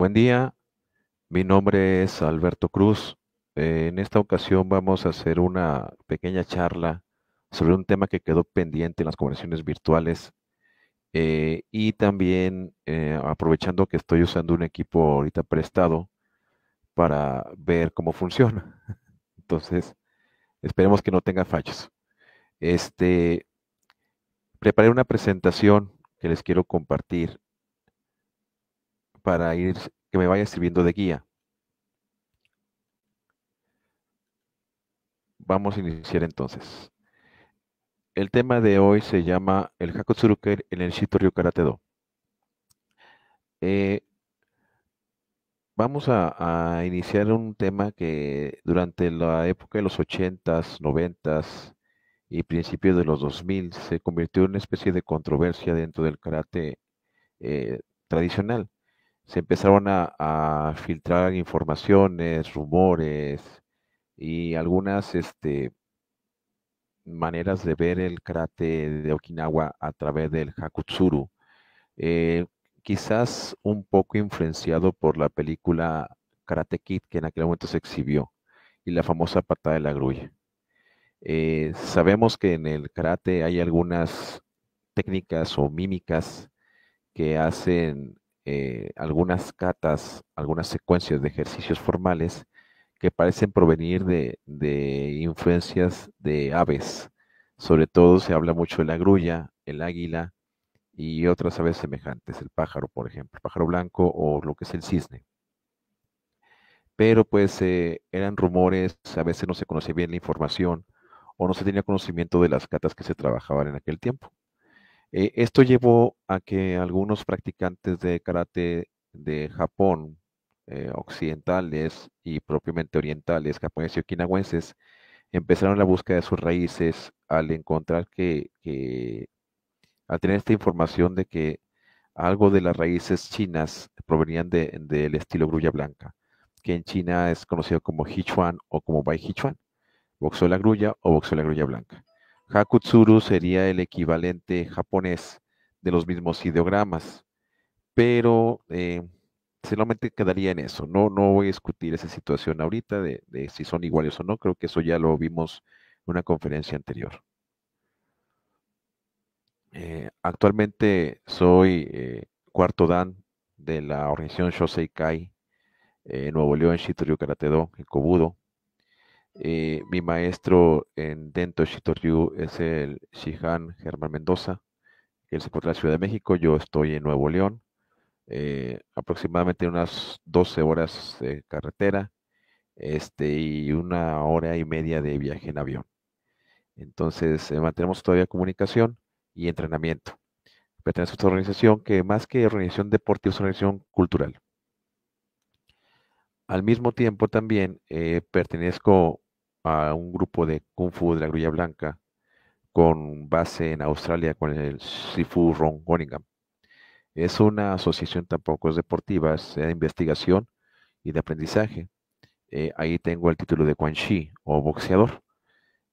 Buen día, mi nombre es Alberto Cruz. Eh, en esta ocasión vamos a hacer una pequeña charla sobre un tema que quedó pendiente en las conversaciones virtuales eh, y también eh, aprovechando que estoy usando un equipo ahorita prestado para ver cómo funciona. Entonces, esperemos que no tenga fallos. Este, preparé una presentación que les quiero compartir para ir, que me vaya sirviendo de guía. Vamos a iniciar entonces. El tema de hoy se llama el Hakutsuruker en el ryu Karate Do. Eh, vamos a, iniciar un tema que durante la época de los 80s, 90 y principios de los 2000 se convirtió en una especie de controversia dentro del karate eh, tradicional se empezaron a, filtrar informaciones, rumores y algunas este, maneras de ver el karate de Okinawa a través del Hakutsuru. Eh, quizás un poco influenciado por la película Karate Kid que en aquel momento se exhibió y la famosa patada de la grulla. Eh, sabemos que en el karate hay algunas técnicas o mímicas que hacen eh, algunas catas, algunas secuencias de ejercicios formales que parecen provenir de, influencias de aves. Sobre todo se habla mucho de la grulla, el águila y otras aves semejantes, el pájaro, por ejemplo, el pájaro blanco o lo que es el cisne. Pero pues eh, eran rumores, a veces no se conocía bien la información o no se tenía conocimiento de las catas que se trabajaban en aquel tiempo. Eh, esto llevó a que algunos practicantes de karate de Japón, eh, occidentales y propiamente orientales, japoneses y okinawenses, empezaron la búsqueda de sus raíces al encontrar que, al tener esta información de que algo de las raíces chinas provenían del estilo grulla blanca, que en China es conocido como Hichuan o como Bai Hichuan, boxeo la grulla o boxeo la grulla blanca. Hakutsuru sería el equivalente japonés de los mismos ideogramas, pero eh, solamente quedaría en eso. No, no voy a discutir esa situación ahorita de, si son iguales o no, creo que eso ya lo vimos en una conferencia anterior. Eh, actualmente soy eh, cuarto dan de la organización Shoseikai en Nuevo León Shitoryu Karate Do en Kobudo. Eh, mi maestro en Dento Ryu es el Shihan Germán Mendoza. Él se encuentra en la Ciudad de México, yo estoy en Nuevo León. Eh, aproximadamente unas 12 horas de carretera este, y una hora y media de viaje en avión. Entonces, eh, mantenemos todavía comunicación y entrenamiento. Pertenece a esta organización que más que organización deportiva es una organización cultural. Al mismo tiempo también eh, pertenezco a un grupo de Kung Fu de la Grulla Blanca con base en Australia con el Sifu Ron Goningham. Es una asociación tampoco es deportiva, es de investigación y de aprendizaje. Eh, ahí tengo el título de Quan Shi o boxeador.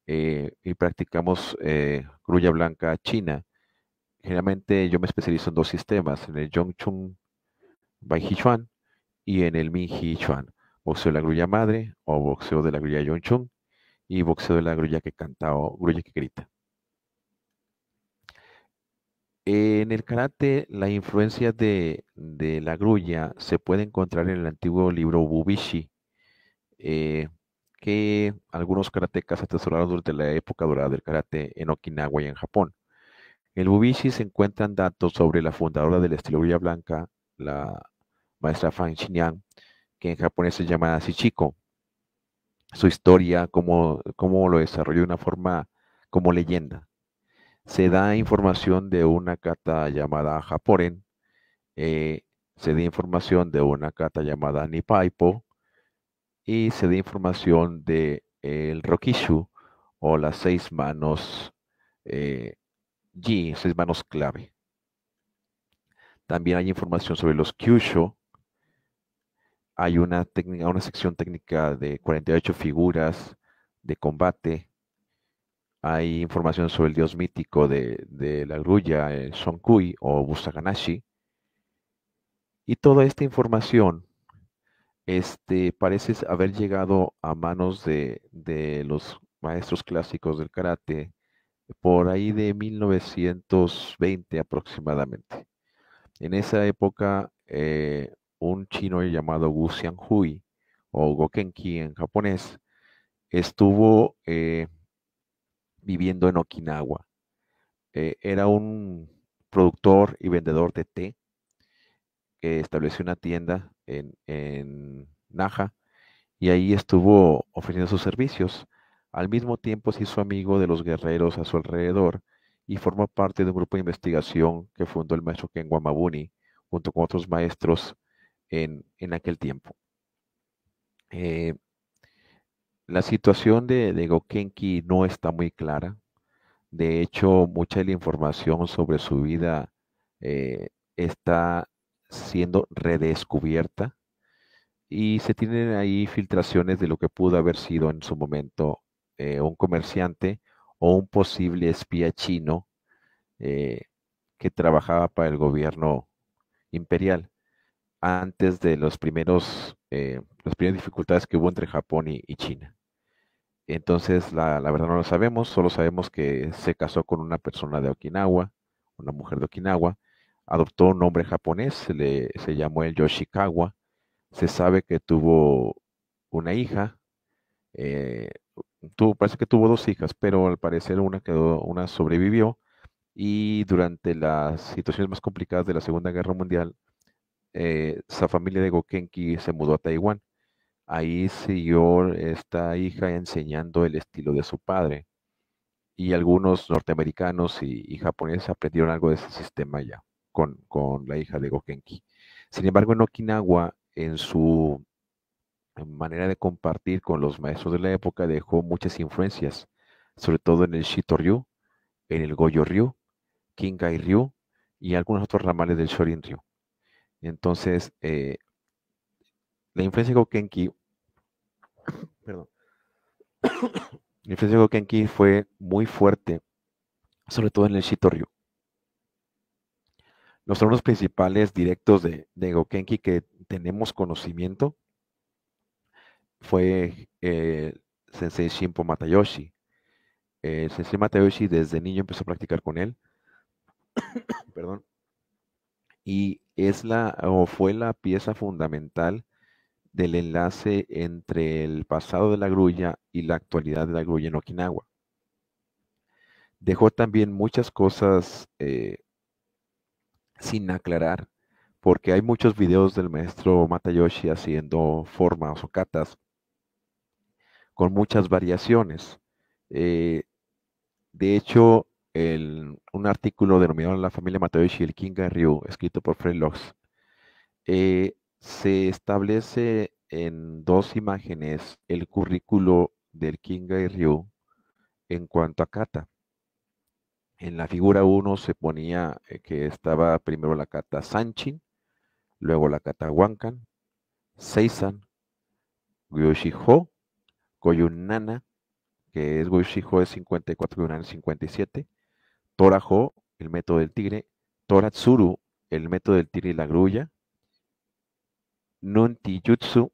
Eh, y practicamos Grulla Blanca China. Generalmente yo me especializo en dos sistemas, en el Yongchun Bai Hichuan y en el Minji Chuan, boxeo de la grulla madre o boxeo de la grulla Yonchun y boxeo de la grulla que canta o grulla que grita. En el karate, la influencia de, de, la grulla se puede encontrar en el antiguo libro Bubishi, eh, que algunos karatekas atesoraron durante la época dorada del karate en Okinawa y en Japón. En el Bubishi se encuentran datos sobre la fundadora del estilo grulla blanca, la maestra Fang Xinyang, que en japonés se llama Sichiko. Su historia, cómo, lo desarrolló de una forma como leyenda. Se da información de una kata llamada Japoren, eh, se da información de una kata llamada Nipaipo y se da información de el Rokishu o las seis manos eh, seis manos clave. También hay información sobre los Kyusho, hay una técnica, una sección técnica de 48 figuras de combate. Hay información sobre el dios mítico de, la grulla, eh, son Sonkui o Busaganashi. Y toda esta información este, parece haber llegado a manos de, los maestros clásicos del karate por ahí de 1920 aproximadamente. En esa época eh, un chino llamado Gu Hui o Gokenki en japonés, estuvo eh, viviendo en Okinawa. Eh, era un productor y vendedor de té que estableció una tienda en, en Naha y ahí estuvo ofreciendo sus servicios. Al mismo tiempo se hizo amigo de los guerreros a su alrededor y formó parte de un grupo de investigación que fundó el maestro Ken Wamabuni junto con otros maestros en, en aquel tiempo. Eh, la situación de, de, Gokenki no está muy clara. De hecho, mucha de la información sobre su vida eh, está siendo redescubierta y se tienen ahí filtraciones de lo que pudo haber sido en su momento eh, un comerciante o un posible espía chino que trabajaba para el gobierno imperial antes de los primeros, eh, las primeras dificultades que hubo entre Japón y, China. Entonces, la, verdad no lo sabemos, solo sabemos que se casó con una persona de Okinawa, una mujer de Okinawa, adoptó un nombre japonés, se, le, llamó el Yoshikawa, se sabe que tuvo una hija, eh, parece que tuvo dos hijas, pero al parecer una, quedó, una sobrevivió y durante las situaciones más complicadas de la Segunda Guerra Mundial, eh, esa familia de Gokenki se mudó a Taiwán. Ahí siguió esta hija enseñando el estilo de su padre. Y algunos norteamericanos y, japoneses aprendieron algo de ese sistema ya con, la hija de Gokenki. Sin embargo, en Okinawa, en su manera de compartir con los maestros de la época, dejó muchas influencias, sobre todo en el Ryu, en el Goyo ryu Kingai-ryu y algunos otros ramales del Shorin-ryu. Entonces, eh, la influencia Gokenki, perdón, la influencia Gokenki fue muy fuerte, sobre todo en el Shitoryu. Los alumnos principales directos de, Gokenki que tenemos conocimiento fue eh, Sensei Shinpo Matayoshi. Sensei Matayoshi desde niño empezó a practicar con él. Perdón y es la o fue la pieza fundamental del enlace entre el pasado de la grulla y la actualidad de la grulla en Okinawa. Dejó también muchas cosas eh, sin aclarar, porque hay muchos videos del maestro Matayoshi haciendo formas o catas con muchas variaciones. Eh, de hecho, un artículo denominado La familia Matayoshi y el Kinga Ryu, escrito por Fred Locks. Eh, se establece en dos imágenes el currículo del Kinga y Ryu en cuanto a kata. En la figura 1 se ponía eh, que estaba primero la kata Sanchin, luego la kata Wankan, Seisan, Gyoshiho, Koyunana, que es Gyoshiho es 54 y 57, Torajo, el método del tigre, Toratsuru, el método del tigre y la grulla, Nuntijutsu,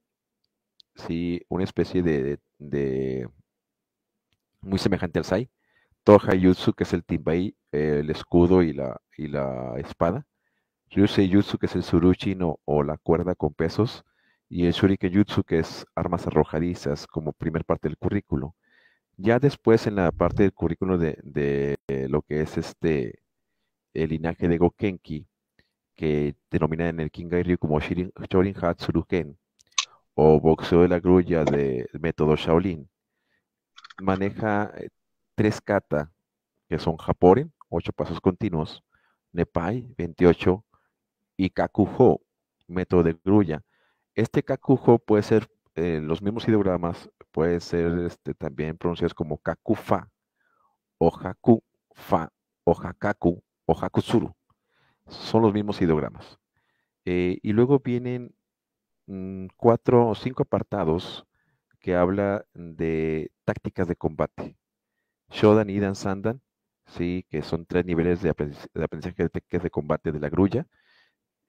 sí, una especie de, muy semejante al Sai, Tohayutsu, que es el timbai, eh, el escudo y la, y la espada, Ryusei Jutsu, que es el Suruchi o la cuerda con pesos, y el shurike Jutsu, que es armas arrojadizas como primer parte del currículo. Ya después en la parte del currículo de, eh, lo que es este el linaje de Gokenki, que denomina en el Kingai Ryu como Shirin, Shorinhan o boxeo de la grulla de método Shaolin, maneja eh, tres kata, que son japorin, ocho pasos continuos, Nepai, veintiocho, y Kakuho, método de grulla. Este Kakuho puede ser en eh, los mismos ideogramas puede ser este, también pronunciadas como kakufa, o hakufa, o hakaku, o hakusuru. Son los mismos ideogramas. Eh, y luego vienen mm, cuatro o cinco apartados que habla de tácticas de combate. Shodan, Idan, Sandan, ¿sí? que son tres niveles de aprendizaje, de, tácticas de de combate de la grulla.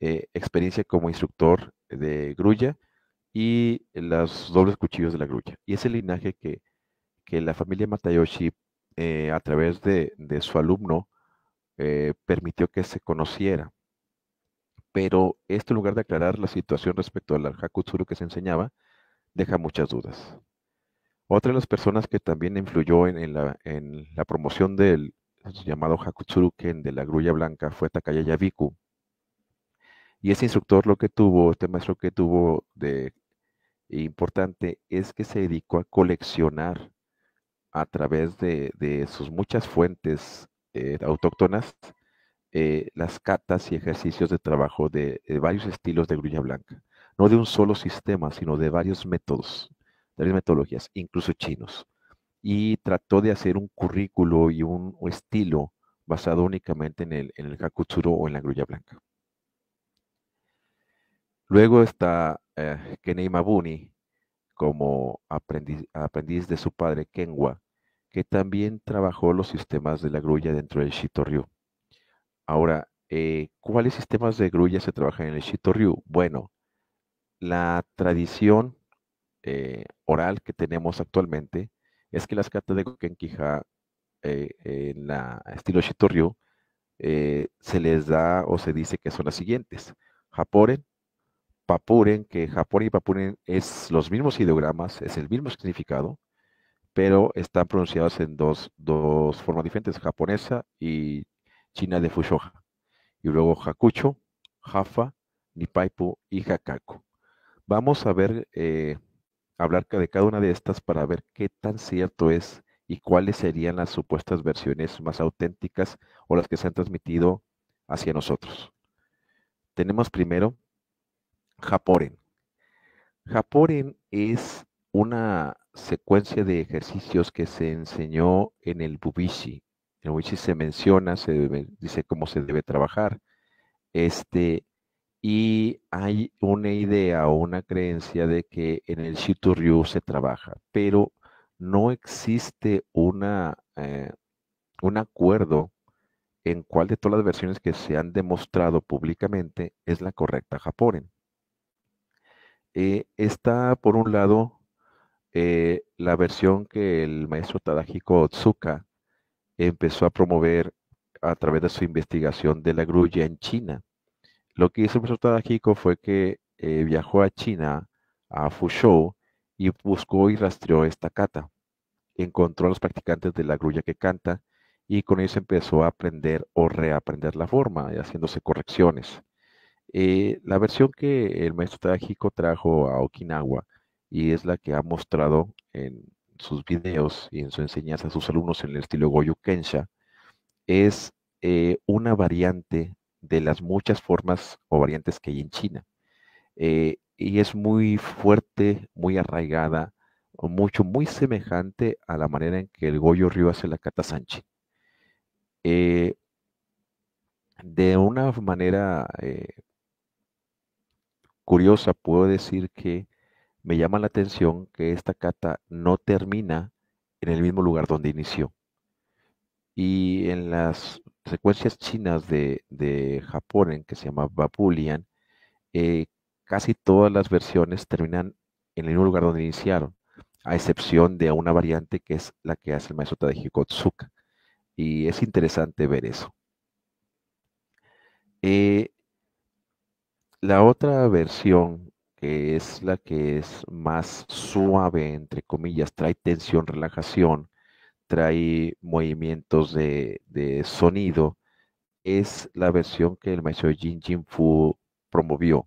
Eh, experiencia como instructor de grulla y los dobles cuchillos de la grulla. Y es el linaje que, la familia Matayoshi, eh, a través de, su alumno, eh, permitió que se conociera. Pero esto, en lugar de aclarar la situación respecto al Hakutsuru que se enseñaba, deja muchas dudas. Otra de las personas que también influyó en, la, promoción del llamado Hakutsuru Ken de la grulla blanca fue Takaya Yabiku. Y ese instructor lo que tuvo, este maestro que tuvo de e importante es que se dedicó a coleccionar a través de, sus muchas fuentes eh, autóctonas eh, las catas y ejercicios de trabajo de, varios estilos de grulla blanca, no de un solo sistema, sino de varios métodos, de varias metodologías, incluso chinos. Y trató de hacer un currículo y un estilo basado únicamente en el, en el o en la grulla blanca. Luego está eh, Kenei Mabuni como aprendiz, de su padre Kenwa, que también trabajó los sistemas de la grulla dentro del Shitoryu. Ahora, eh, ¿cuáles sistemas de grulla se trabajan en el Ryu? Bueno, la tradición eh, oral que tenemos actualmente es que las cartas de Kenkiha en la estilo Shitoryu se les da o se dice que son las siguientes: Haporen, Papuren, que Japón y Papuren es los mismos ideogramas, es el mismo significado, pero están pronunciados en dos, formas diferentes, japonesa y china de Fushoja. Y luego Hakucho, Jafa, Nipaipu y Hakaku. Vamos a ver, eh, hablar de cada una de estas para ver qué tan cierto es y cuáles serían las supuestas versiones más auténticas o las que se han transmitido hacia nosotros. Tenemos primero Japoren. Japoren es una secuencia de ejercicios que se enseñó en el Bubishi. En el Bubishi se menciona, se dice cómo se debe trabajar. Este, y hay una idea o una creencia de que en el Ryu se trabaja, pero no existe una, eh, un acuerdo en cuál de todas las versiones que se han demostrado públicamente es la correcta Japoren. Eh, está, por un lado, eh, la versión que el maestro Tadajiko Otsuka empezó a promover a través de su investigación de la grulla en China. Lo que hizo el maestro Tadajiko fue que eh, viajó a China, a Fushou, y buscó y rastreó esta cata. Encontró a los practicantes de la grulla que canta y con ellos empezó a aprender o reaprender la forma, haciéndose correcciones. Eh, la versión que el maestro trágico trajo a Okinawa y es la que ha mostrado en sus videos y en su enseñanza a sus alumnos en el estilo Goyo Kensha, es eh, una variante de las muchas formas o variantes que hay en China. Eh, y es muy fuerte, muy arraigada, mucho, muy semejante a la manera en que el Goyo Ryu hace la kata Sanchi. de una manera curiosa, puedo decir que me llama la atención que esta cata no termina en el mismo lugar donde inició. Y en las secuencias chinas de, Japón, en que se llama Bapulian, eh, casi todas las versiones terminan en el mismo lugar donde iniciaron, a excepción de una variante que es la que hace el maestro de hikotsuka Y es interesante ver eso. Eh, la otra versión, que es la que es más suave, entre comillas, trae tensión, relajación, trae movimientos de, sonido, es la versión que el maestro Jin Jin Fu promovió.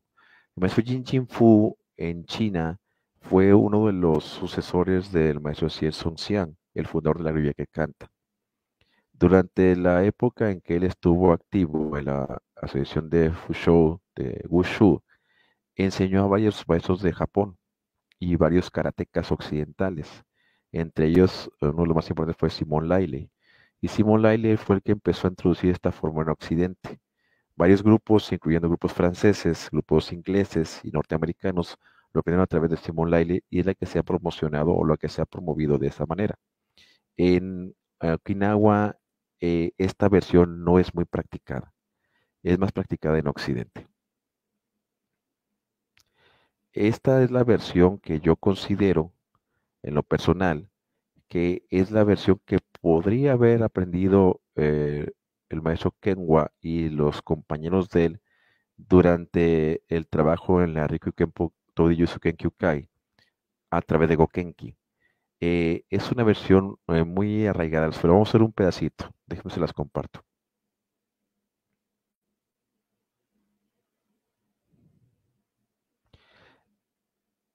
El maestro Jin Jin Fu en China fue uno de los sucesores del maestro Xie Xiang, el fundador de la Biblia que canta. Durante la época en que él estuvo activo en la Asociación de Fushou este, Wushu, enseñó a varios maestros de Japón y varios karatecas occidentales. Entre ellos, uno de los más importantes fue Simón Laile. Y Simón Laile fue el que empezó a introducir esta forma en Occidente. Varios grupos, incluyendo grupos franceses, grupos ingleses y norteamericanos, lo aprendieron a través de Simón Laile y es la que se ha promocionado o la que se ha promovido de esa manera. En Okinawa, eh, esta versión no es muy practicada. Es más practicada en Occidente. Esta es la versión que yo considero, en lo personal, que es la versión que podría haber aprendido eh, el maestro Kenwa y los compañeros de él durante el trabajo en la Riku Kenpo Todiyusu Kenkyukai a través de Gokenki. Eh, es una versión eh, muy arraigada, pero vamos a hacer un pedacito. Déjenme se las comparto.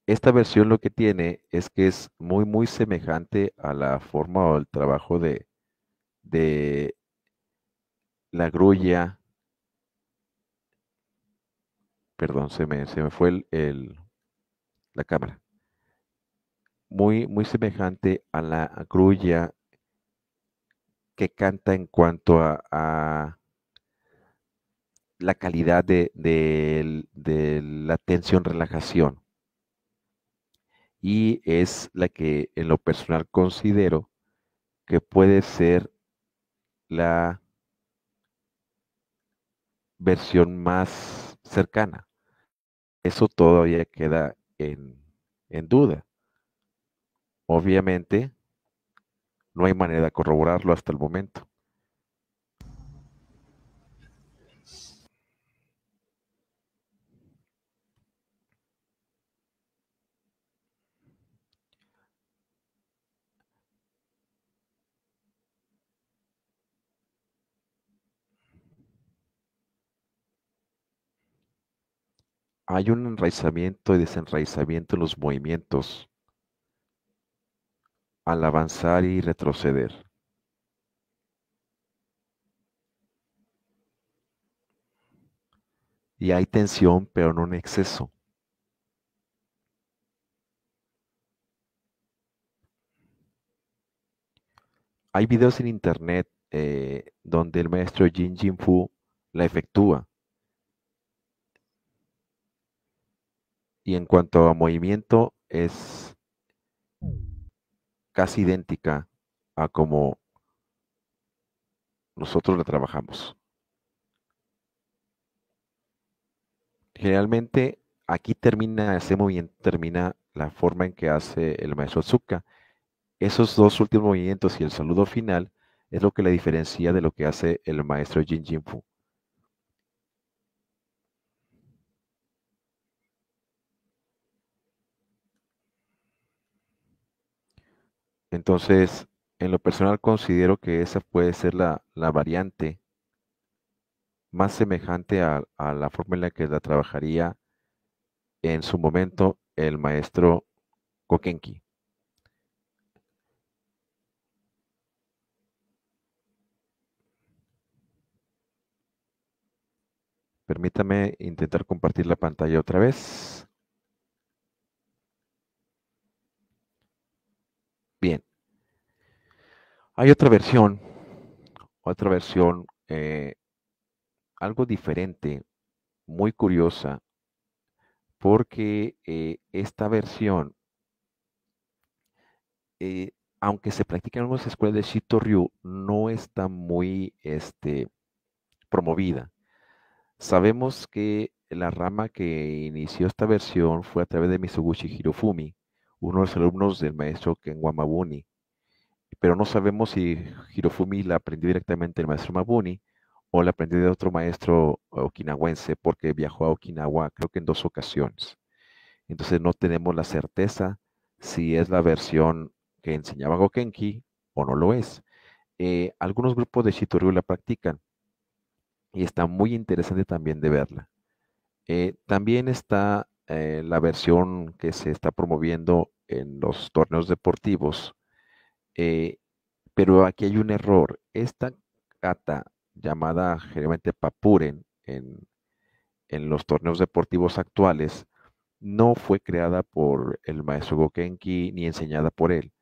Esta versión lo que tiene es que es muy, muy semejante a la forma o el trabajo de, de la grulla. Perdón, se me, se me fue el, el, la cámara. Muy, muy semejante a la grulla que canta en cuanto a, la calidad de la tensión-relajación y es la que en lo personal considero que puede ser la versión más cercana. Eso todavía queda en, duda. Obviamente, no hay manera de corroborarlo hasta el momento. hay un enraizamiento y desenraizamiento en los movimientos al avanzar y retroceder. Y hay tensión, pero no un exceso. Hay videos en internet eh, donde el maestro Jin Jin Fu la efectúa y en cuanto a movimiento es casi idéntica a como nosotros la trabajamos. Generalmente aquí termina ese movimiento, termina la forma en que hace el maestro Azuka. Esos dos últimos movimientos y el saludo final es lo que le diferencia de lo que hace el maestro Jin Jin Fu. Entonces, en lo personal considero que esa puede ser la, variante más semejante a, a, la forma en la que la trabajaría en su momento el maestro Kokenki. Permítame intentar compartir la pantalla otra vez. Hay otra versión, otra versión, eh, algo diferente, muy curiosa, porque eh, esta versión, eh, aunque se practica en algunas escuelas de Shito Ryu, no está muy este, promovida. Sabemos que la rama que inició esta versión fue a través de Misoguchi Hirofumi, uno de los alumnos del maestro Ken Wamabuni pero no sabemos si Hirofumi la aprendió directamente del maestro Mabuni o la aprendió de otro maestro eh, okinawense porque viajó a Okinawa creo que en dos ocasiones. Entonces no tenemos la certeza si es la versión que enseñaba Gokenki o no lo es. Eh, algunos grupos de Shitoryu la practican y está muy interesante también de verla. Eh, también está la versión que se está promoviendo en los torneos deportivos eh, pero aquí hay un error. Esta kata, llamada generalmente Papuren en, los torneos deportivos actuales no fue creada por el maestro Gokenki ni enseñada por él.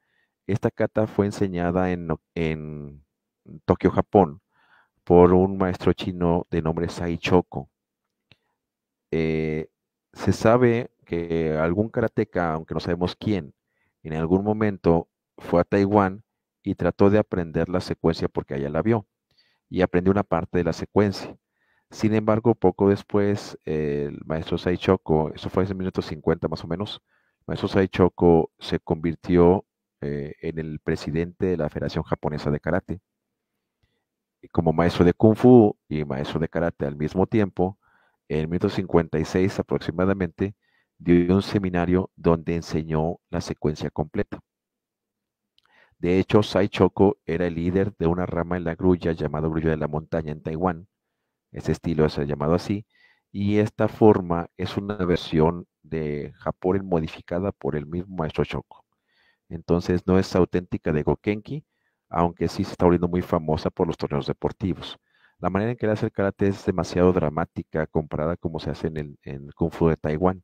Esta kata fue enseñada en, Tokio, Japón, por un maestro chino de nombre Saichoko. Eh, se sabe que algún karateka, aunque no sabemos quién, en algún momento fue a Taiwán y trató de aprender la secuencia porque allá la vio y aprendió una parte de la secuencia. Sin embargo, poco después, el maestro Saichoko, eso fue en el 50 más o menos, el maestro Saichoko se convirtió eh, en el presidente de la Federación Japonesa de Karate. Y como maestro de Kung Fu y maestro de Karate al mismo tiempo, en el aproximadamente, dio un seminario donde enseñó la secuencia completa. De hecho, Sai Choco era el líder de una rama en la grulla llamada Grulla de la Montaña en Taiwán. Ese estilo es llamado así. Y esta forma es una versión de Japón modificada por el mismo maestro Choco. Entonces no es auténtica de Gokenki, aunque sí se está volviendo muy famosa por los torneos deportivos. La manera en que le hace el karate es demasiado dramática comparada como se hace en el Kung Fu de Taiwán.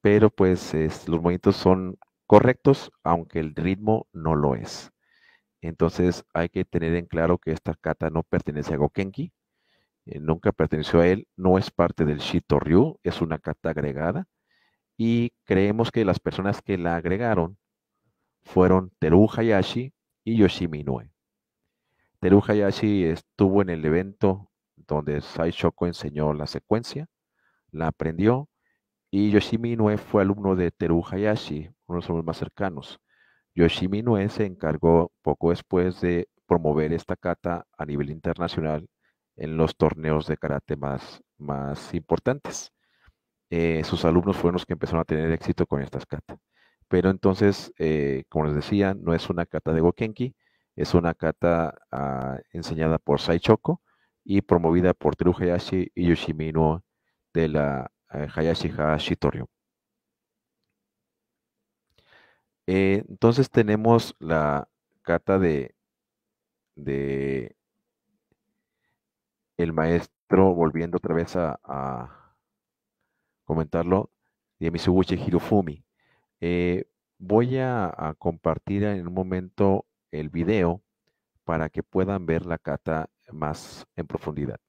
Pero pues los movimientos son correctos, aunque el ritmo no lo es. Entonces hay que tener en claro que esta kata no pertenece a Gokenki, eh, nunca perteneció a él, no es parte del Shito Ryu, es una kata agregada y creemos que las personas que la agregaron fueron Teru Hayashi y Yoshimi Inoue. Teru Hayashi estuvo en el evento donde Sai Shoko enseñó la secuencia, la aprendió y Yoshimi Inoue fue alumno de Teru Hayashi, uno de los más cercanos. Yoshimi Inoue se encargó poco después de promover esta kata a nivel internacional en los torneos de karate más, más importantes. Eh, sus alumnos fueron los que empezaron a tener éxito con estas kata. Pero entonces, eh, como les decía, no es una kata de Gokenki, es una kata ah, enseñada por Saichoko y promovida por Teru Hayashi y Yoshimino de la Hayashi Hashitorio. Eh, entonces tenemos la cata de, de el maestro, volviendo otra vez a, comentarlo, de Hirofumi. Eh, voy a, a, compartir en un momento el video para que puedan ver la cata más en profundidad.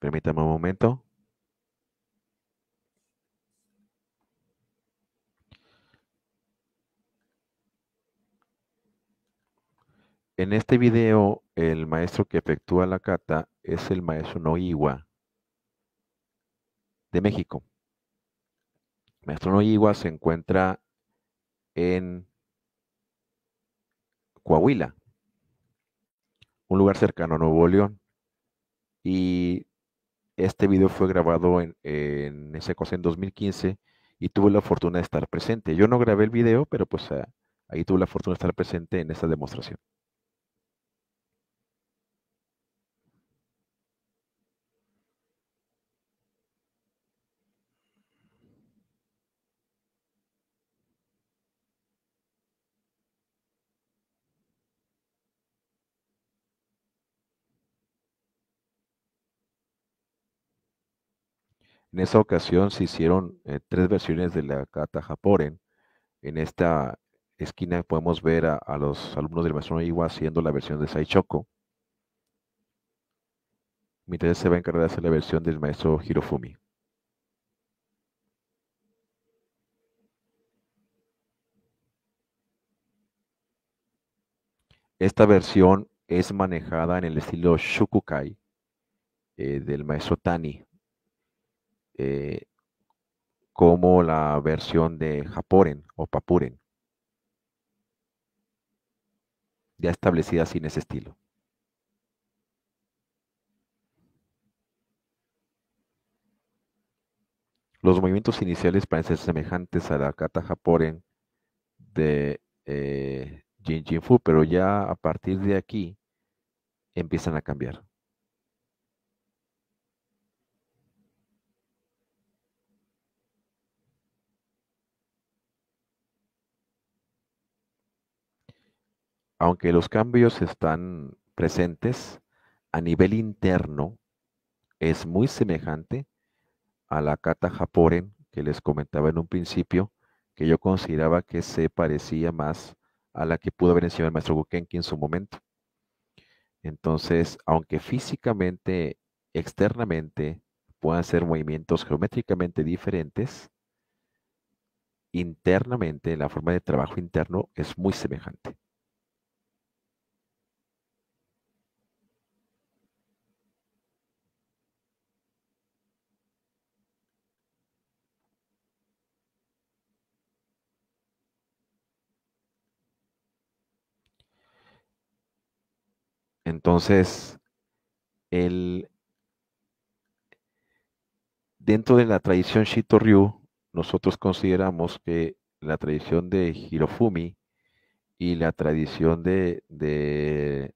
Permítame un momento. En este video, el maestro que efectúa la cata es el maestro Noigua de México. maestro Noigua se encuentra en Coahuila, un lugar cercano a Nuevo León. Y este video fue grabado en, en en 2015 y tuve la fortuna de estar presente. Yo no grabé el video, pero pues ah, ahí tuve la fortuna de estar presente en esta demostración. En esa ocasión se hicieron eh, tres versiones de la Kata Japoren. En esta esquina podemos ver a, los alumnos del maestro Iwa haciendo la versión de Saichoko. Mientras se va a encargar de hacer la versión del maestro Hirofumi. Esta versión es manejada en el estilo Shukukai eh, del maestro Tani. Eh, como la versión de Japoren o Papuren, ya establecida sin ese estilo. Los movimientos iniciales parecen semejantes a la kata Japoren de eh, Jin Fu, pero ya a partir de aquí empiezan a cambiar. aunque los cambios están presentes a nivel interno, es muy semejante a la kata Japoren que les comentaba en un principio, que yo consideraba que se parecía más a la que pudo haber enseñado el maestro Gukenki en su momento. Entonces, aunque físicamente, externamente, puedan ser movimientos geométricamente diferentes, internamente, la forma de trabajo interno es muy semejante. Entonces, el, dentro de la tradición Shito Ryu, nosotros consideramos que la tradición de Hirofumi y la tradición de, de,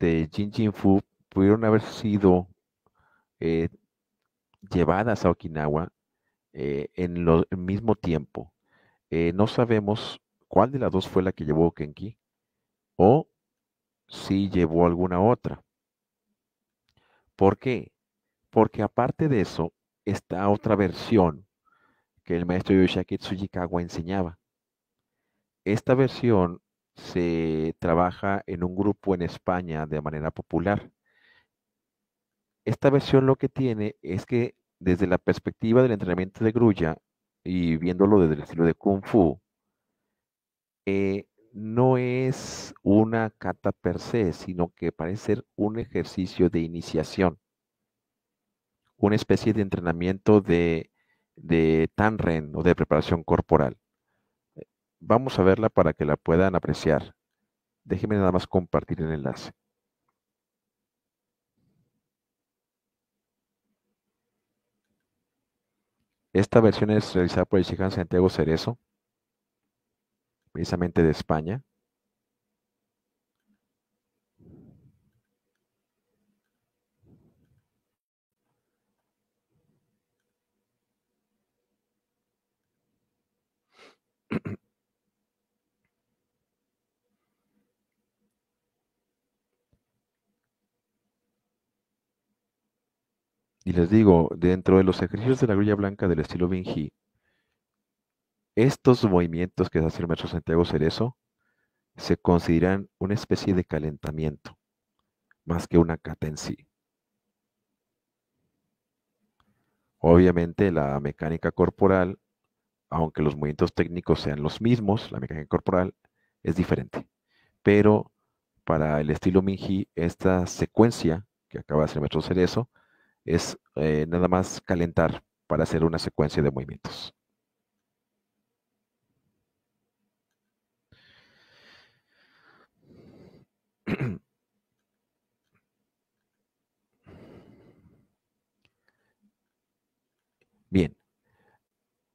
Jin Fu pudieron haber sido eh, llevadas a Okinawa eh, en el mismo tiempo. Eh, no sabemos cuál de las dos fue la que llevó Kenki o si llevó alguna otra. ¿Por qué? Porque aparte de eso, está otra versión que el maestro Yoshiaki Tsujikawa enseñaba. Esta versión se trabaja en un grupo en España de manera popular. Esta versión lo que tiene es que desde la perspectiva del entrenamiento de grulla y viéndolo desde el estilo de kung fu, eh, no es una cata per se, sino que parece ser un ejercicio de iniciación, una especie de entrenamiento de, tanren o de preparación corporal. Eh, vamos a verla para que la puedan apreciar. Déjenme nada más compartir el enlace. Esta versión es realizada por el chican Santiago Cerezo precisamente de España. Y les digo, dentro de los ejercicios de la grilla blanca del estilo Vinci, estos movimientos que hace el maestro Santiago Cerezo se consideran una especie de calentamiento, más que una cata en sí. Obviamente la mecánica corporal, aunque los movimientos técnicos sean los mismos, la mecánica corporal es diferente. Pero para el estilo Minji, esta secuencia que acaba de hacer el maestro Cerezo es eh, nada más calentar para hacer una secuencia de movimientos.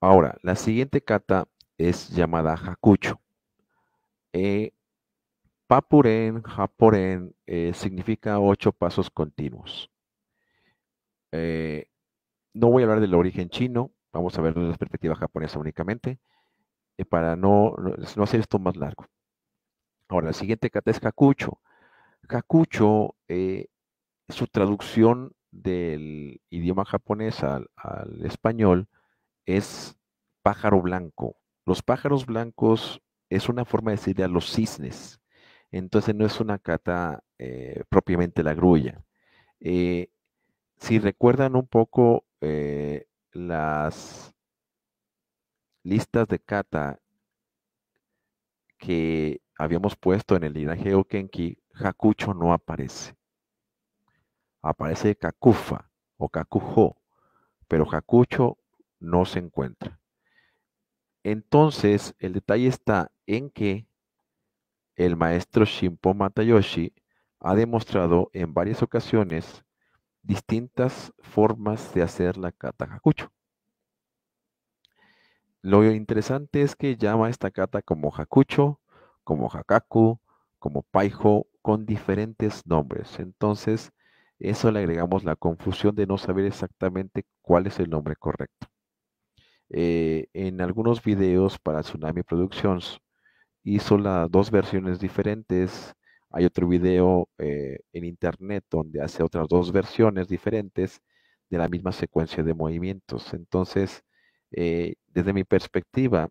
Ahora, la siguiente kata es llamada Hakucho. Eh, papuren, Japoren, eh, significa ocho pasos continuos. Eh, no voy a hablar del origen chino, vamos a ver la perspectiva japonesa únicamente, para no, hacer esto más largo. Ahora, la siguiente kata es Hakucho. Hakucho, su traducción del idioma japonés al español, es pájaro blanco. Los pájaros blancos es una forma de decirle a los cisnes. Entonces no es una cata eh, propiamente la grulla. Eh, si recuerdan un poco eh, las listas de cata que habíamos puesto en el linaje Okenki, Jacucho no aparece. Aparece Kakufa o Kakujo, pero jacucho no se encuentra. Entonces, el detalle está en que el maestro Shimpo Matayoshi ha demostrado en varias ocasiones distintas formas de hacer la kata hakucho. Lo interesante es que llama esta kata como hakucho, como hakaku, como Paiho, con diferentes nombres. Entonces, eso le agregamos la confusión de no saber exactamente cuál es el nombre correcto. Eh, en algunos videos para Tsunami Productions hizo las dos versiones diferentes. Hay otro video eh, en internet donde hace otras dos versiones diferentes de la misma secuencia de movimientos. Entonces, eh, desde mi perspectiva,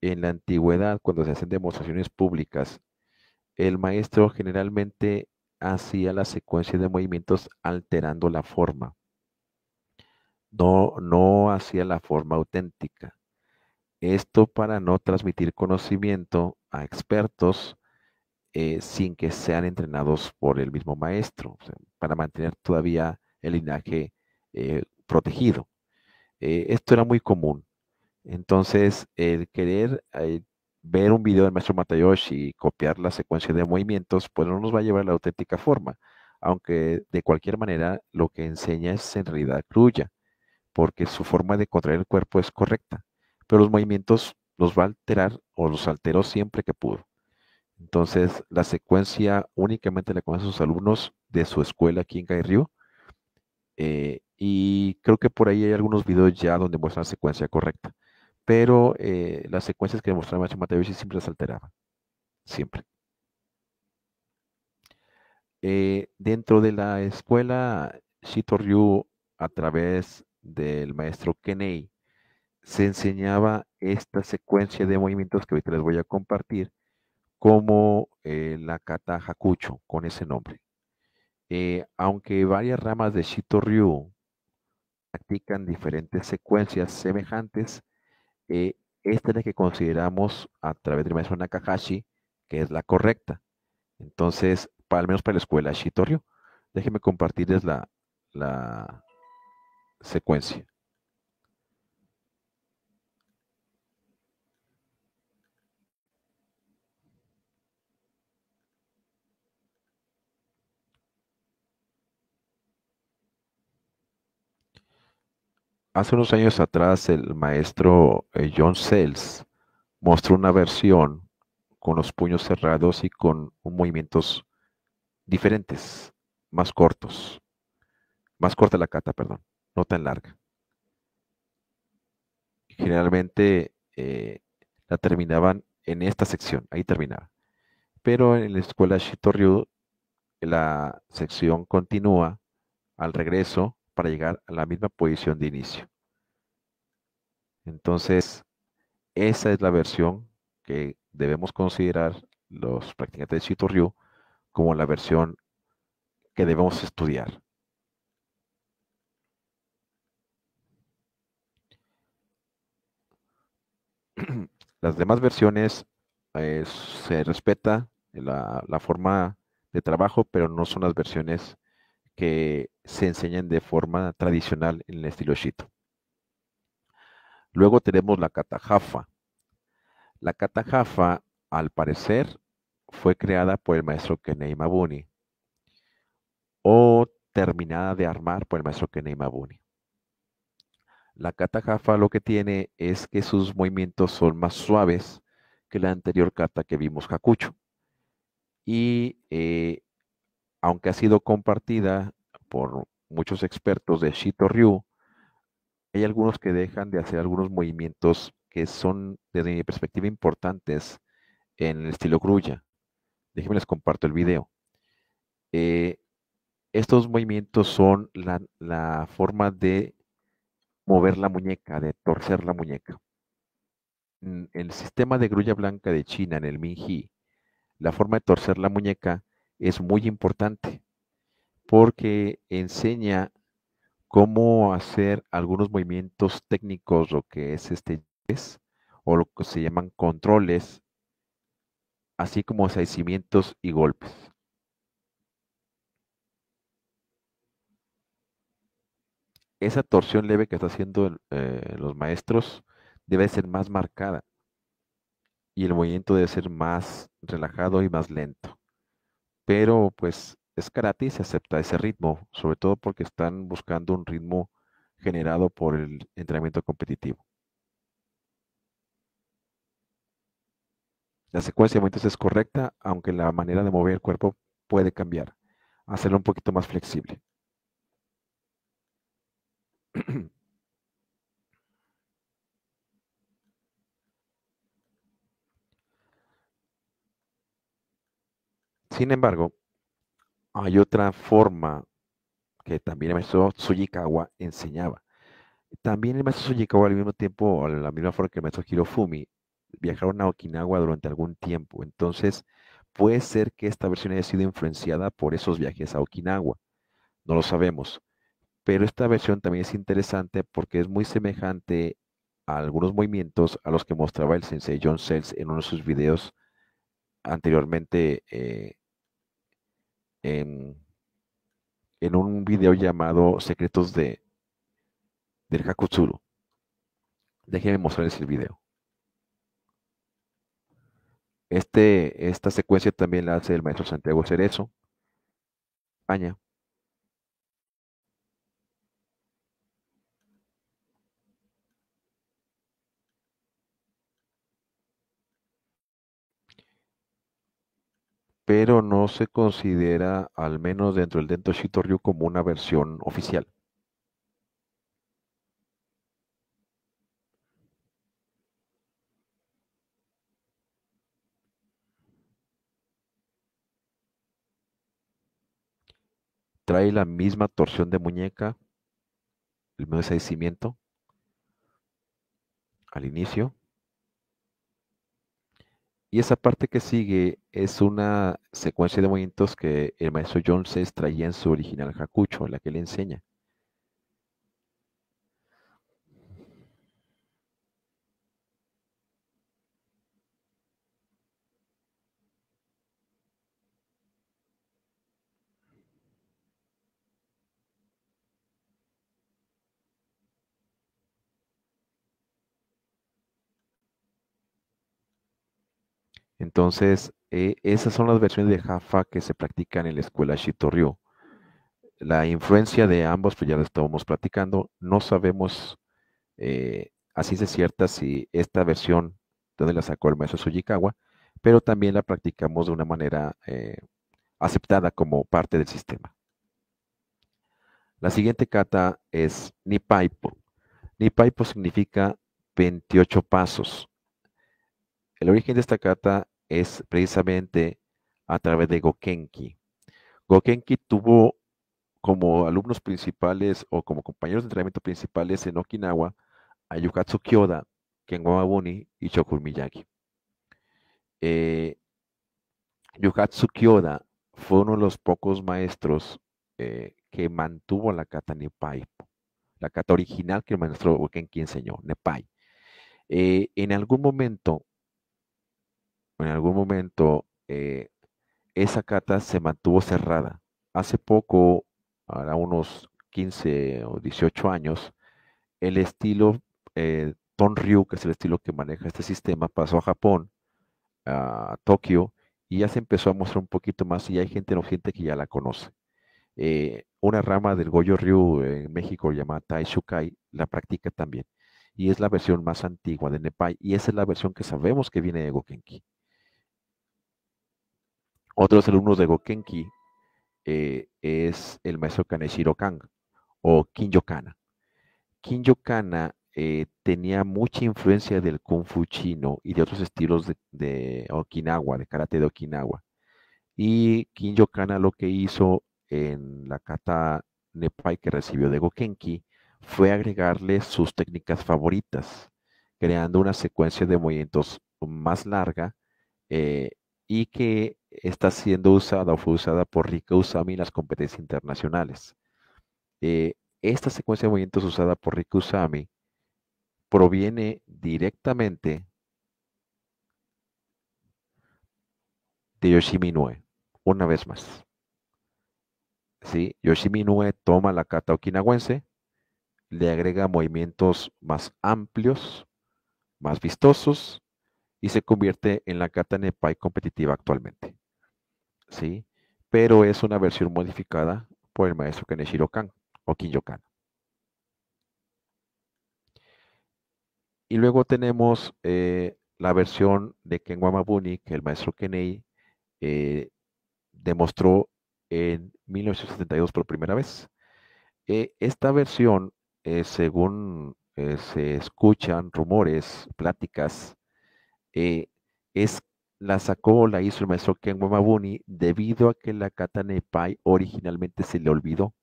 en la antigüedad, cuando se hacen demostraciones públicas, el maestro generalmente hacía la secuencia de movimientos alterando la forma no, hacía la forma auténtica. Esto para no transmitir conocimiento a expertos eh, sin que sean entrenados por el mismo maestro, para mantener todavía el linaje eh, protegido. Eh, esto era muy común. Entonces, el querer ver un video del maestro Matayoshi y copiar la secuencia de movimientos, pues no nos va a llevar a la auténtica forma, aunque de cualquier manera lo que enseña es en realidad cruya porque su forma de contraer el cuerpo es correcta, pero los movimientos los va a alterar o los alteró siempre que pudo. Entonces, la secuencia únicamente la conocen sus alumnos de su escuela aquí en gay eh, y creo que por ahí hay algunos videos ya donde muestran la secuencia correcta. Pero eh, las secuencias que mostraba Macho Matevich siempre las alteraban. Siempre. Eh, dentro de la escuela, Ryu a través del maestro Kenei, se enseñaba esta secuencia de movimientos que ahorita les voy a compartir como eh, la kata hakucho, con ese nombre. Eh, aunque varias ramas de Shito Ryu practican diferentes secuencias semejantes, eh, esta es la que consideramos a través del maestro Nakahashi que es la correcta. Entonces, para, al menos para la escuela Shito Ryu, déjenme compartirles la, la, secuencia Hace unos años atrás el maestro eh, John Sells mostró una versión con los puños cerrados y con movimientos diferentes, más cortos, más corta la cata, perdón no tan larga. Generalmente eh, la terminaban en esta sección, ahí terminaba. Pero en la escuela Shitoryu la sección continúa al regreso para llegar a la misma posición de inicio. Entonces, esa es la versión que debemos considerar los practicantes de Shitoryu como la versión que debemos estudiar. Las demás versiones eh, se respeta la, forma de trabajo, pero no son las versiones que se enseñan de forma tradicional en el estilo Shito. Luego tenemos la Katajafa. La Katajafa, al parecer, fue creada por el maestro Kenei Mabuni o terminada de armar por el maestro Kenei Mabuni. La kata jafa lo que tiene es que sus movimientos son más suaves que la anterior kata que vimos, Hakucho. Y eh, aunque ha sido compartida por muchos expertos de Shito Ryu, hay algunos que dejan de hacer algunos movimientos que son, desde mi perspectiva, importantes en el estilo grulla. Déjenme les comparto el video. Eh, estos movimientos son la, forma de mover la muñeca, de torcer la muñeca. el sistema de grulla blanca de China, en el Minji, la forma de torcer la muñeca es muy importante porque enseña cómo hacer algunos movimientos técnicos, lo que es este o lo que se llaman controles, así como saicimientos y golpes. esa torsión leve que está haciendo eh, los maestros debe ser más marcada y el movimiento debe ser más relajado y más lento. Pero pues es karate y se acepta ese ritmo, sobre todo porque están buscando un ritmo generado por el entrenamiento competitivo. La secuencia de movimientos es correcta, aunque la manera de mover el cuerpo puede cambiar, hacerlo un poquito más flexible. Sin embargo, hay otra forma que también el maestro Tsujikawa enseñaba. También el maestro Tsujikawa al mismo tiempo, a la misma forma que el maestro Hirofumi, viajaron a Okinawa durante algún tiempo. Entonces, puede ser que esta versión haya sido influenciada por esos viajes a Okinawa. No lo sabemos pero esta versión también es interesante porque es muy semejante a algunos movimientos a los que mostraba el sensei John Sells en uno de sus videos anteriormente eh, en, un video llamado Secretos de del Hakutsuru. Déjenme mostrarles el video. Este, esta secuencia también la hace el maestro Santiago Cerezo. Aña. pero no se considera, al menos dentro del Dento Shitoryu, como una versión oficial. Trae la misma torsión de muñeca, el mismo deshacimiento al inicio. Y esa parte que sigue es una secuencia de movimientos que el maestro Jones traía en su original en la que le enseña. Entonces, eh, esas son las versiones de Jaffa que se practican en la escuela Shitoryu. La influencia de ambos, pues ya lo estábamos platicando, no sabemos eh, así de cierta si esta versión donde la sacó el maestro Sujikawa, pero también la practicamos de una manera eh, aceptada como parte del sistema. La siguiente kata es Nipaipo. Nipaipo significa 28 pasos. El origen de esta kata es precisamente a través de Gokenki. Gokenki tuvo como alumnos principales o como compañeros de entrenamiento principales en Okinawa a Yukatsu Kyoda, Ken y Shokur Miyagi. Eh, Yukatsu Kyoda fue uno de los pocos maestros eh, que mantuvo la kata Nepai, la kata original que el maestro Gokenki enseñó, Nepai. Eh, en algún momento en algún momento eh, esa cata se mantuvo cerrada. Hace poco, ahora unos 15 o 18 años, el estilo eh, Tonryu, que es el estilo que maneja este sistema, pasó a Japón, a Tokio, y ya se empezó a mostrar un poquito más y hay gente en Occidente que ya la conoce. Eh, una rama del Goyo Ryu en México llamada Taishukai la practica también. Y es la versión más antigua de Nepai. Y esa es la versión que sabemos que viene de Gokenki. Otros alumnos de Gokenki eh, es el maestro Kaneshiro Kang o Kinjo Kana. Kinjo Kana eh, tenía mucha influencia del kung fu chino y de otros estilos de, Okinawa, de karate de Okinawa. Y Kinjo Kana lo que hizo en la kata Nepai que recibió de Gokenki fue agregarle sus técnicas favoritas, creando una secuencia de movimientos más larga eh, y que está siendo usada o fue usada por Rikusami Usami en las competencias internacionales. Eh, esta secuencia de movimientos usada por Rikusami proviene directamente de Yoshimi una vez más. ¿Sí? Yoshimi toma la kata okinawense, le agrega movimientos más amplios, más vistosos, y se convierte en la carta NEPAI competitiva actualmente. ¿Sí? Pero es una versión modificada por el maestro Keneshiro Kan o Kinjo Y luego tenemos eh, la versión de Ken que el maestro Kenei eh, demostró en 1972 por primera vez. Eh, esta versión, según se escuchan rumores, pláticas, eh, es la sacó, la hizo el maestro Ken Wamabuni debido a que la Katane Pai originalmente se le olvidó.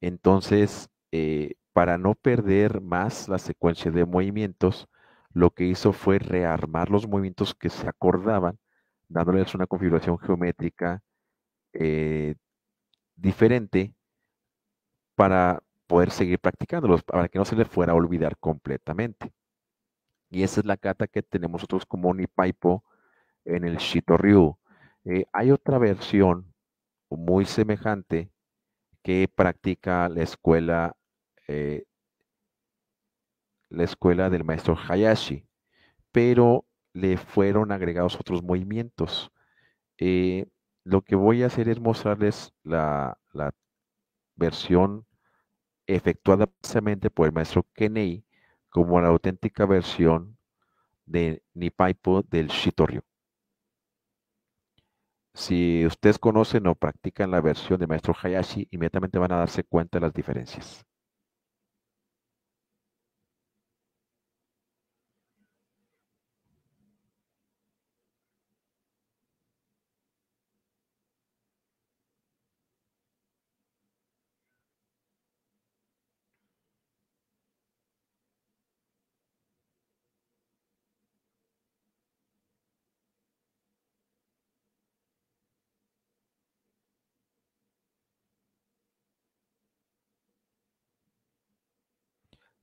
Entonces, eh, para no perder más la secuencia de movimientos, lo que hizo fue rearmar los movimientos que se acordaban, dándoles una configuración geométrica eh, diferente para poder seguir practicándolos, para que no se le fuera a olvidar completamente. Y esa es la cata que tenemos nosotros como Nipaipo en el Shito Ryu. Eh, hay otra versión muy semejante que practica la escuela, eh, la escuela del maestro Hayashi, pero le fueron agregados otros movimientos. Eh, lo que voy a hacer es mostrarles la, la, versión efectuada precisamente por el maestro Kenei como la auténtica versión de Nipaipo del Shitorio. Si ustedes conocen o practican la versión de Maestro Hayashi, inmediatamente van a darse cuenta de las diferencias.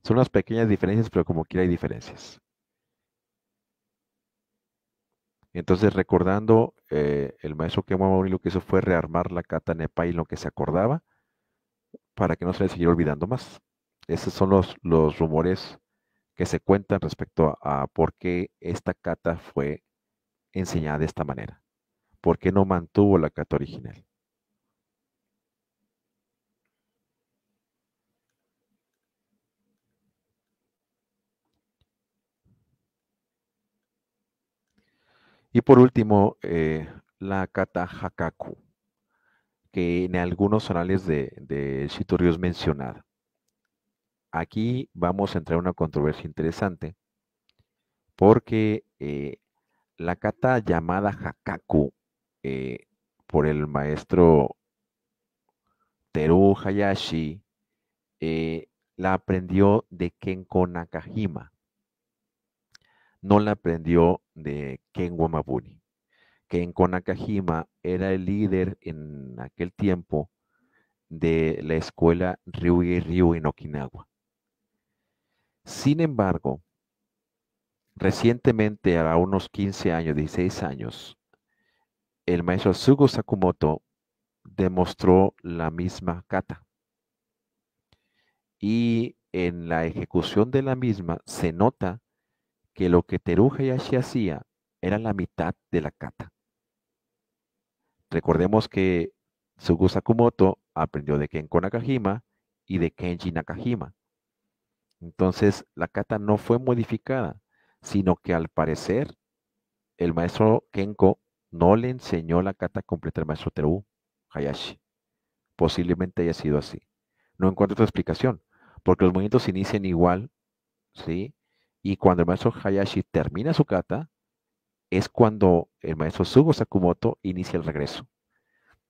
Son unas pequeñas diferencias, pero como quiera hay diferencias. Entonces, recordando, eh, el maestro Kemamori lo que hizo fue rearmar la kata y lo que se acordaba para que no se le siguiera olvidando más. Esos son los, los rumores que se cuentan respecto a, a, por qué esta kata fue enseñada de esta manera. ¿Por qué no mantuvo la kata original? Y por último, eh, la kata hakaku, que en algunos orales de, de mencionada. Aquí vamos a entrar en una controversia interesante, porque eh, la kata llamada hakaku eh, por el maestro Teru Hayashi la aprendió de Kenko Nakajima no la aprendió de Ken que en Konakajima era el líder en aquel tiempo de la escuela Ryugi Ryu en Okinawa. Sin embargo, recientemente, a unos 15 años, 16 años, el maestro Sugo Sakumoto demostró la misma kata. Y en la ejecución de la misma se nota que lo que Teru Hayashi hacía era la mitad de la kata. Recordemos que Sugu Sakumoto aprendió de Kenko Nakajima y de Kenji Nakajima. Entonces, la kata no fue modificada, sino que al parecer el maestro Kenko no le enseñó la kata completa al maestro Teru Hayashi. Posiblemente haya sido así. No encuentro otra explicación, porque los movimientos se inician igual, ¿sí? Y cuando el maestro Hayashi termina su kata, es cuando el maestro Sugo Sakumoto inicia el regreso.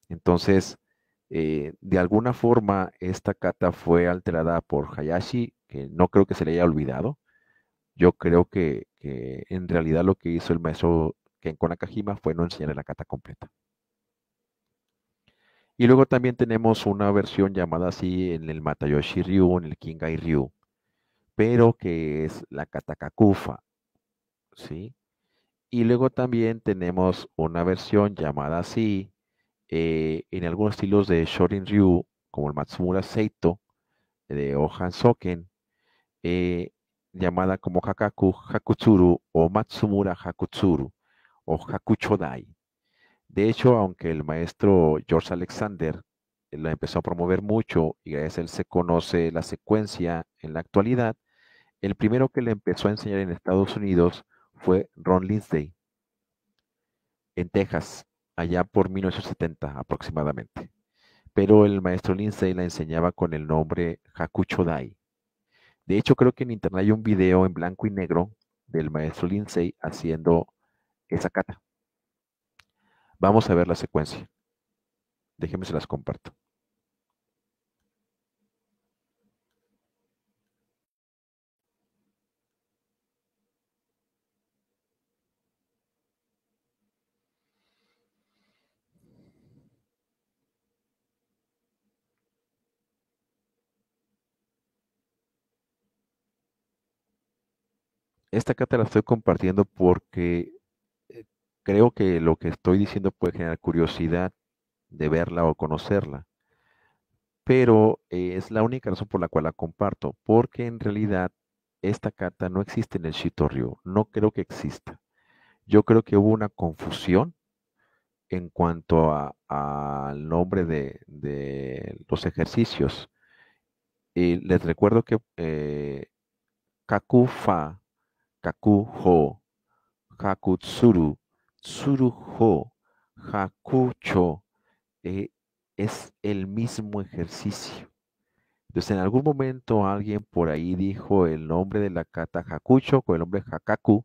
Entonces, eh, de alguna forma, esta kata fue alterada por Hayashi, que no creo que se le haya olvidado. Yo creo que, en realidad lo que hizo el maestro Ken Konakajima fue no enseñarle la kata completa. Y luego también tenemos una versión llamada así en el Matayoshi Ryu, en el Kingai Ryu, pero que es la Katakakufa, ¿sí? Y luego también tenemos una versión llamada así, eh, en algunos estilos de Shorin Ryu, como el Matsumura Seito, de Ohan Soken, eh, llamada como Hakaku Hakutsuru o Matsumura Hakutsuru o Hakuchodai. De hecho, aunque el maestro George Alexander la empezó a promover mucho y gracias a él se conoce la secuencia en la actualidad, el primero que le empezó a enseñar en Estados Unidos fue Ron Lindsay, en Texas, allá por 1970 aproximadamente. Pero el maestro Lindsay la enseñaba con el nombre Hakucho Dai. De hecho, creo que en internet hay un video en blanco y negro del maestro Lindsay haciendo esa cata. Vamos a ver la secuencia. Déjenme se las comparto. esta carta la estoy compartiendo porque eh, creo que lo que estoy diciendo puede generar curiosidad de verla o conocerla. Pero eh, es la única razón por la cual la comparto, porque en realidad esta carta no existe en el Ryu. no creo que exista. Yo creo que hubo una confusión en cuanto al nombre de, los ejercicios. Y les recuerdo que eh, Kakufa Tsuru Hakutsuru, Tsuruho, Hakucho. E, es el mismo ejercicio. Entonces, en algún momento alguien por ahí dijo el nombre de la kata Hakucho con el nombre Hakaku,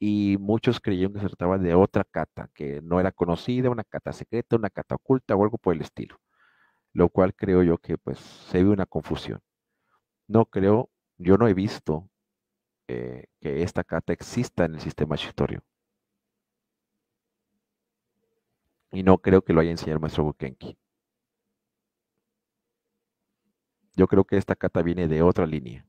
y muchos creyeron que se trataba de otra kata, que no era conocida, una kata secreta, una kata oculta o algo por el estilo. Lo cual creo yo que pues se ve una confusión. No creo, yo no he visto que esta cata exista en el sistema escritorio Y no creo que lo haya enseñado el maestro Bukenki. Yo creo que esta cata viene de otra línea.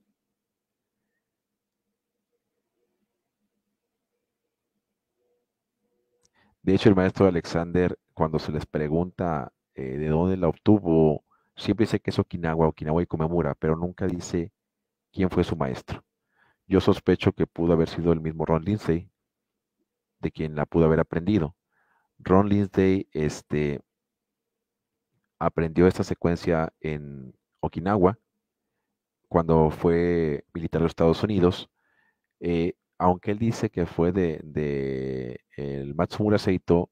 De hecho, el maestro Alexander, cuando se les pregunta eh, de dónde la obtuvo, siempre dice que es Okinawa, Okinawa y Komemura, pero nunca dice quién fue su maestro. Yo sospecho que pudo haber sido el mismo Ron Lindsay, de quien la pudo haber aprendido. Ron Lindsay este, aprendió esta secuencia en Okinawa cuando fue militar de los Estados Unidos, eh, aunque él dice que fue de, el Matsumura Seito,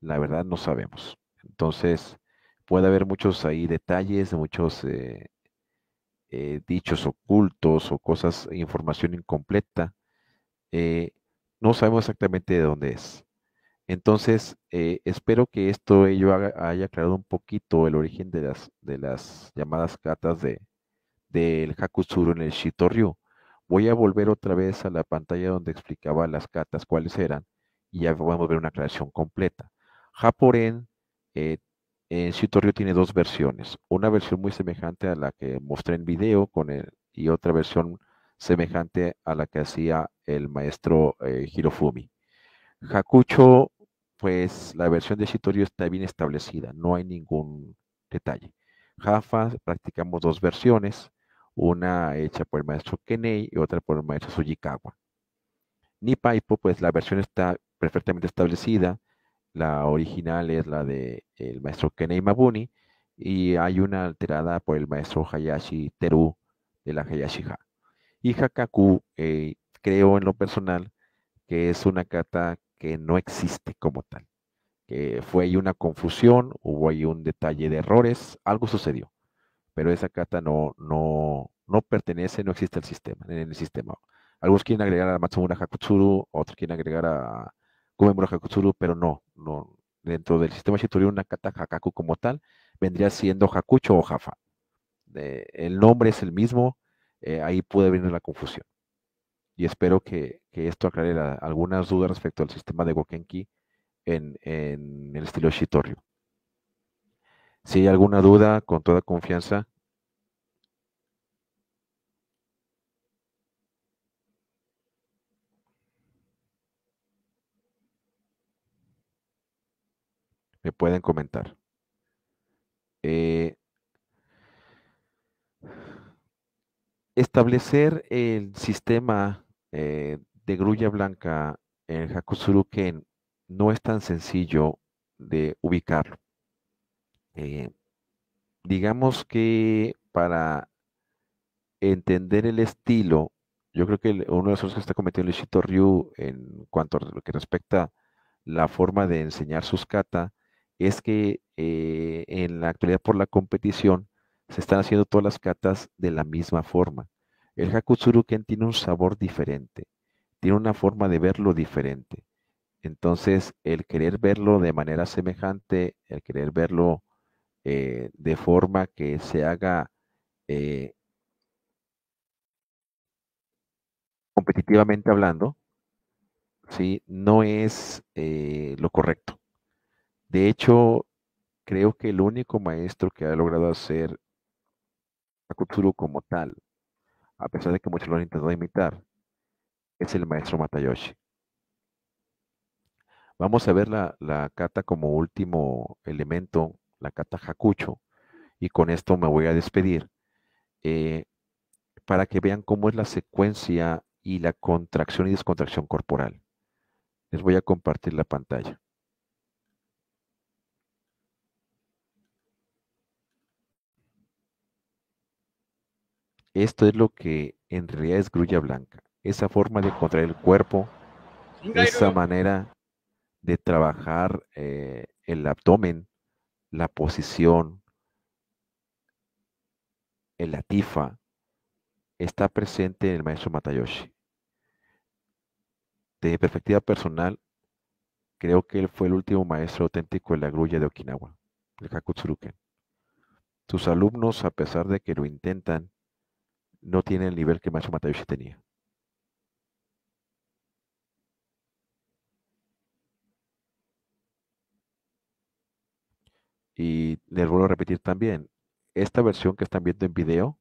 la verdad no sabemos. Entonces, puede haber muchos ahí detalles, muchos eh, eh, dichos ocultos o cosas, información incompleta, eh, no sabemos exactamente de dónde es. Entonces, eh, espero que esto ello haya aclarado un poquito el origen de las, de las llamadas catas de, del Hakusuru en el Shitoryu. Voy a volver otra vez a la pantalla donde explicaba las catas, cuáles eran, y ya vamos a ver una aclaración completa. Japoren en eh, tiene dos versiones, una versión muy semejante a la que mostré en video con y otra versión semejante a la que hacía el maestro eh, Hirofumi. Hakucho, pues la versión de Shitorio está bien establecida, no hay ningún detalle. Jafas practicamos dos versiones, una hecha por el maestro Kenei y otra por el maestro Sujikawa. Ni pues la versión está perfectamente establecida, la original es la de el maestro Kenei Mabuni y hay una alterada por el maestro Hayashi Teru de la Hayashiha. Y Hakaku, eh, creo en lo personal, que es una kata que no existe como tal. Que fue ahí una confusión, hubo ahí un detalle de errores, algo sucedió. Pero esa kata no, no, no pertenece, no existe el sistema, en el sistema. Algunos quieren agregar a Matsumura Hakutsuru, otros quieren agregar a, pero no, no, dentro del sistema una kata Hakaku como tal, vendría siendo Hakucho o Jafa. el nombre es el mismo, eh, ahí puede venir la confusión. Y espero que, esto aclare algunas dudas respecto al sistema de Gokenki en, el estilo Shitorio Si hay alguna duda, con toda confianza, me pueden comentar. Eh, establecer el sistema eh, de grulla blanca en Hakusuruken no es tan sencillo de ubicarlo. Eh, digamos que para entender el estilo, yo creo que uno de los errores que está cometiendo Ishito Ryu en cuanto a lo que respecta la forma de enseñar sus kata es que eh, en la actualidad por la competición se están haciendo todas las catas de la misma forma. El hakutsuru que tiene un sabor diferente, tiene una forma de verlo diferente. Entonces, el querer verlo de manera semejante, el querer verlo eh, de forma que se haga eh, competitivamente hablando, ¿sí? no es lo correcto. De hecho, creo que el único maestro que ha logrado hacer Hakutsuru como tal, a pesar de que muchos lo han intentado imitar, es el maestro Matayoshi. Vamos a ver la, cata kata como último elemento, la kata Hakucho, y con esto me voy a despedir, eh, para que vean cómo es la secuencia y la contracción y descontracción corporal. Les voy a compartir la pantalla. Esto es lo que en realidad es grulla blanca. Esa forma de encontrar el cuerpo, esa manera de trabajar eh, el abdomen, la posición, el tifa, está presente en el maestro Matayoshi. De perspectiva personal, creo que él fue el último maestro auténtico en la grulla de Okinawa, el Hakutsuruken. Sus alumnos, a pesar de que lo intentan, no tiene el nivel que Macho Matayoshi tenía. Y les vuelvo a repetir también, esta versión que están viendo en video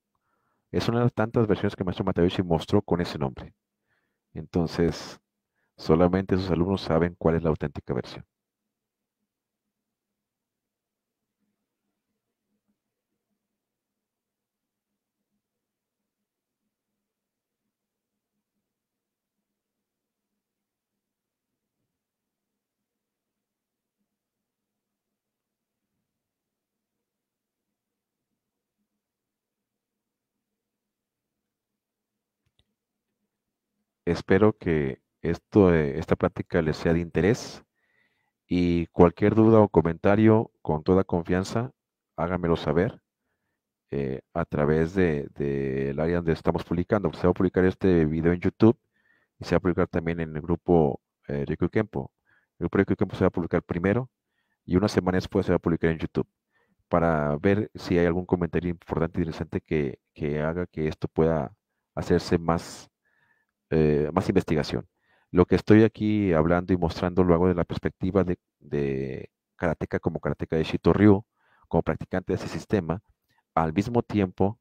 es una de las tantas versiones que Maestro Matayoshi mostró con ese nombre. Entonces, solamente sus alumnos saben cuál es la auténtica versión. Espero que esto, eh, esta práctica les sea de interés y cualquier duda o comentario, con toda confianza, háganmelo saber eh, a través del área donde estamos publicando. Se va a publicar este video en YouTube y se va a publicar también en el grupo eh, Rico Kempo. El grupo Rico se va a publicar primero y una semana después se va a publicar en YouTube para ver si hay algún comentario importante y e interesante que haga que esto pueda hacerse más eh, más investigación. Lo que estoy aquí hablando y mostrando lo hago desde la perspectiva de, Karateka karateca como karateca de Shito Ryu, como practicante de ese sistema, al mismo tiempo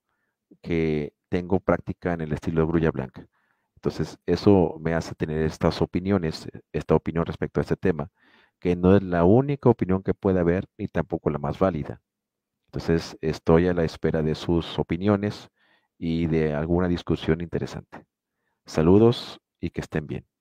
que tengo práctica en el estilo de Brulla blanca. Entonces, eso me hace tener estas opiniones, esta opinión respecto a este tema, que no es la única opinión que puede haber ni tampoco la más válida. Entonces, estoy a la espera de sus opiniones y de alguna discusión interesante. Saludos y que estén bien.